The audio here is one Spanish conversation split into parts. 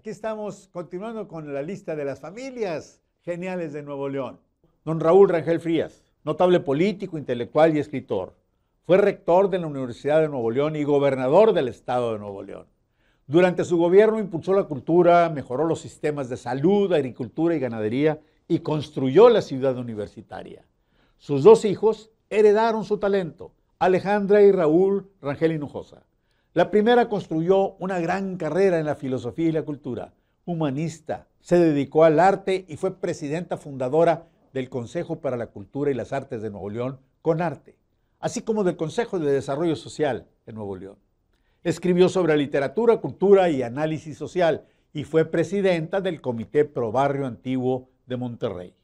Aquí estamos continuando con la lista de las familias geniales de Nuevo León. Don Raúl Rangel Frías, notable político, intelectual y escritor. Fue rector de la Universidad de Nuevo León y gobernador del estado de Nuevo León. Durante su gobierno impulsó la cultura, mejoró los sistemas de salud, agricultura y ganadería y construyó la ciudad universitaria. Sus dos hijos heredaron su talento, Alejandra y Raúl Rangel Hinojosa. La primera construyó una gran carrera en la filosofía y la cultura, humanista, se dedicó al arte y fue presidenta fundadora del Consejo para la Cultura y las Artes de Nuevo León con arte, así como del Consejo de Desarrollo Social de Nuevo León. Escribió sobre literatura, cultura y análisis social y fue presidenta del Comité Pro Barrio Antiguo de Monterrey.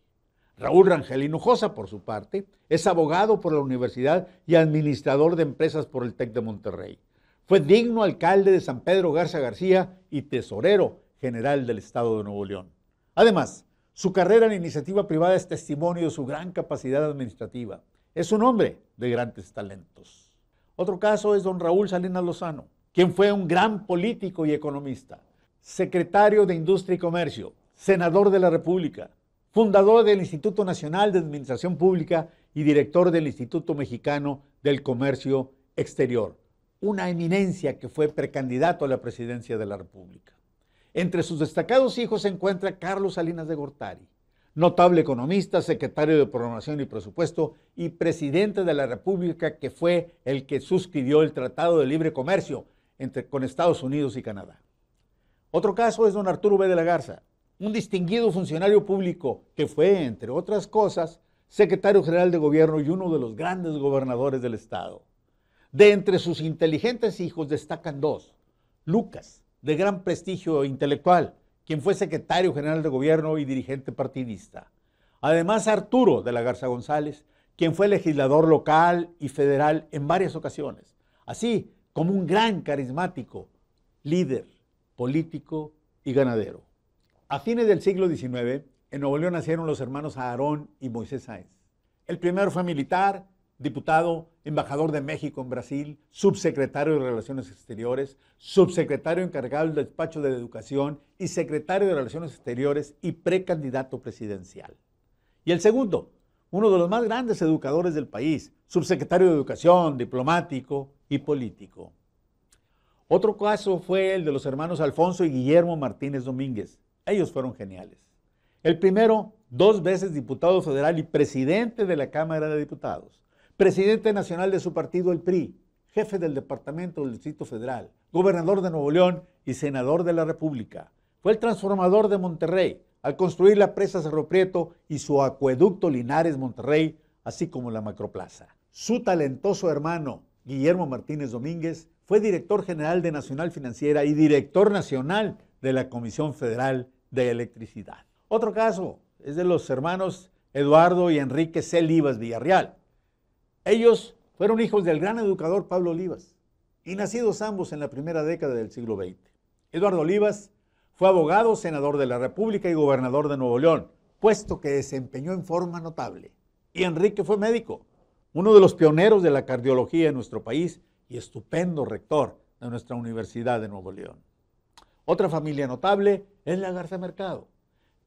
Raúl Rangel Hinojosa, por su parte, es abogado por la universidad y administrador de empresas por el TEC de Monterrey. Fue digno alcalde de San Pedro Garza García y tesorero general del Estado de Nuevo León. Además, su carrera en iniciativa privada es testimonio de su gran capacidad administrativa. Es un hombre de grandes talentos. Otro caso es don Raúl Salinas Lozano, quien fue un gran político y economista, secretario de Industria y Comercio, senador de la República, fundador del Instituto Nacional de Administración Pública y director del Instituto Mexicano del Comercio Exterior una eminencia que fue precandidato a la presidencia de la República. Entre sus destacados hijos se encuentra Carlos Salinas de Gortari, notable economista, secretario de Programación y Presupuesto y presidente de la República que fue el que suscribió el Tratado de Libre Comercio entre, con Estados Unidos y Canadá. Otro caso es don Arturo B. de la Garza, un distinguido funcionario público que fue, entre otras cosas, secretario general de gobierno y uno de los grandes gobernadores del Estado. De entre sus inteligentes hijos destacan dos. Lucas, de gran prestigio intelectual, quien fue secretario general de gobierno y dirigente partidista. Además, Arturo de la Garza González, quien fue legislador local y federal en varias ocasiones, así como un gran carismático, líder, político y ganadero. A fines del siglo XIX, en Nuevo León nacieron los hermanos Aarón y Moisés Sáenz. El primero fue militar diputado, embajador de México en Brasil, subsecretario de Relaciones Exteriores, subsecretario encargado del despacho de Educación y secretario de Relaciones Exteriores y precandidato presidencial. Y el segundo, uno de los más grandes educadores del país, subsecretario de Educación, diplomático y político. Otro caso fue el de los hermanos Alfonso y Guillermo Martínez Domínguez. Ellos fueron geniales. El primero, dos veces diputado federal y presidente de la Cámara de Diputados presidente nacional de su partido, el PRI, jefe del Departamento del Distrito Federal, gobernador de Nuevo León y senador de la República. Fue el transformador de Monterrey al construir la presa Cerro Prieto y su acueducto Linares Monterrey, así como la macroplaza. Su talentoso hermano, Guillermo Martínez Domínguez, fue director general de Nacional Financiera y director nacional de la Comisión Federal de Electricidad. Otro caso es de los hermanos Eduardo y Enrique C. Livas Villarreal, ellos fueron hijos del gran educador Pablo Olivas y nacidos ambos en la primera década del siglo XX. Eduardo Olivas fue abogado, senador de la República y gobernador de Nuevo León, puesto que desempeñó en forma notable. Y Enrique fue médico, uno de los pioneros de la cardiología en nuestro país y estupendo rector de nuestra Universidad de Nuevo León. Otra familia notable es la Garza Mercado.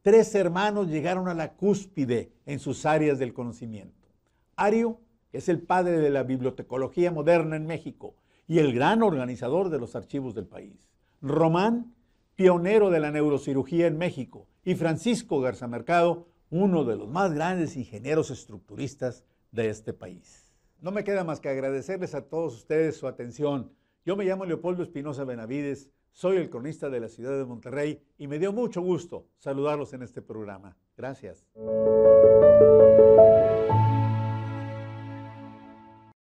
Tres hermanos llegaron a la cúspide en sus áreas del conocimiento. Ario es el padre de la bibliotecología moderna en México y el gran organizador de los archivos del país. Román, pionero de la neurocirugía en México, y Francisco Garza Mercado, uno de los más grandes ingenieros estructuristas de este país. No me queda más que agradecerles a todos ustedes su atención. Yo me llamo Leopoldo Espinosa Benavides, soy el cronista de la ciudad de Monterrey y me dio mucho gusto saludarlos en este programa. Gracias.